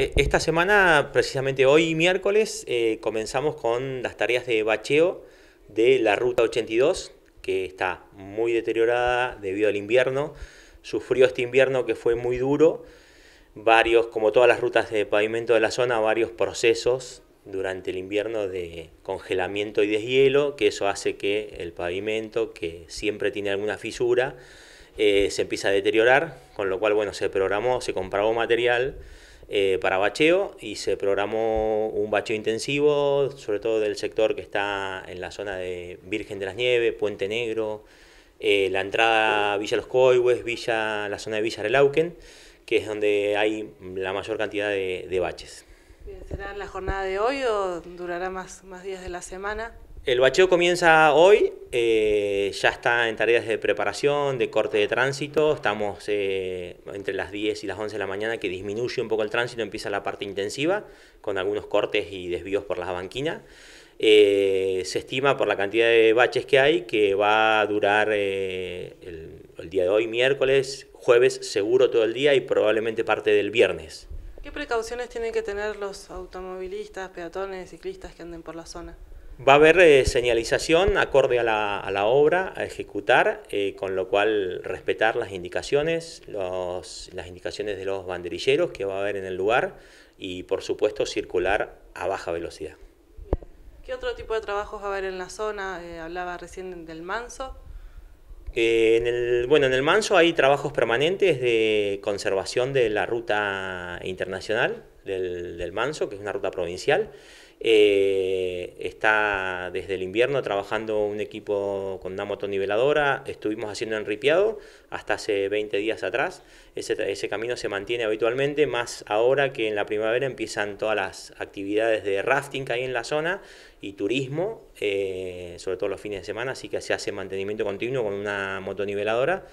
Eh, esta semana, precisamente hoy miércoles, eh, comenzamos con las tareas de bacheo de la Ruta 82, que está muy deteriorada debido al invierno. Sufrió este invierno que fue muy duro. Varios, como todas las rutas de pavimento de la zona, varios procesos durante el invierno de congelamiento y deshielo, que eso hace que el pavimento, que siempre tiene alguna fisura, eh, se empieza a deteriorar, con lo cual, bueno, se programó, se compró material eh, para bacheo y se programó un bacheo intensivo, sobre todo del sector que está en la zona de Virgen de las Nieves, Puente Negro, eh, la entrada Villa Los Coihues, Villa, la zona de Villa Relauquen, que es donde hay la mayor cantidad de, baches. ¿Será la jornada de hoy o durará más días de la semana? El bacheo comienza hoy, eh, ya está en tareas de preparación, de corte de tránsito, estamos eh, entre las 10 y las 11 de la mañana que disminuye un poco el tránsito, empieza la parte intensiva con algunos cortes y desvíos por las banquinas. Eh, se estima por la cantidad de baches que hay que va a durar el, el, día de hoy, miércoles, jueves seguro todo el día y probablemente parte del viernes. ¿Qué precauciones tienen que tener los automovilistas, peatones, ciclistas que anden por la zona? Va a haber eh, señalización acorde a la, obra a ejecutar, eh, con lo cual respetar las indicaciones, las indicaciones de los banderilleros que va a haber en el lugar y por supuesto circular a baja velocidad. ¿Qué otro tipo de trabajos va a haber en la zona? Eh, hablaba recién del manso. bueno, en el Manso hay trabajos permanentes de conservación de la ruta internacional del Manso, que es una ruta provincial. Eh, está desde el invierno trabajando un equipo con una motoniveladora. Estuvimos haciendo enripiado hasta hace 20 días atrás. Ese, camino se mantiene habitualmente, más ahora que en la primavera empiezan todas las actividades de rafting que hay en la zona y turismo, eh, sobre todo los fines de semana. Así que se hace mantenimiento continuo con una motoniveladora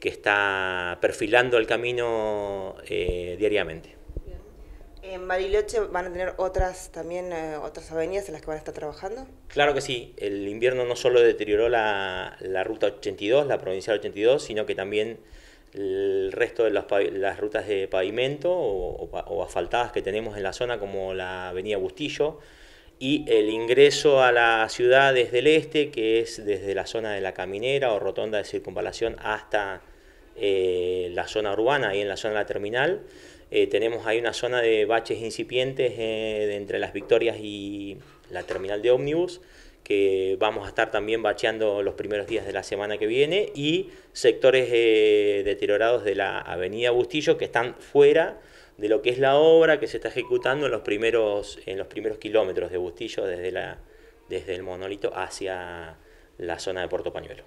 que está perfilando el camino eh, diariamente. En Bariloche van a tener otras también eh, otras avenidas en las que van a estar trabajando. Claro que sí. El invierno no solo deterioró la, ruta 82, la provincial 82, sino que también el resto de las rutas de pavimento o, asfaltadas que tenemos en la zona, como la avenida Bustillo, y el ingreso a la ciudad desde el este, que es desde la zona de la Caminera o Rotonda de Circunvalación hasta eh, la zona urbana y en la zona de la terminal. Eh, tenemos ahí una zona de baches incipientes eh, entre las Victorias y la terminal de ómnibus, que vamos a estar también bacheando los primeros días de la semana que viene, y sectores eh, deteriorados de la avenida Bustillo que están fuera de lo que es la obra que se está ejecutando en los primeros, en los primeros kilómetros de Bustillo desde, la, desde el monolito hacia la zona de Puerto Pañuelo.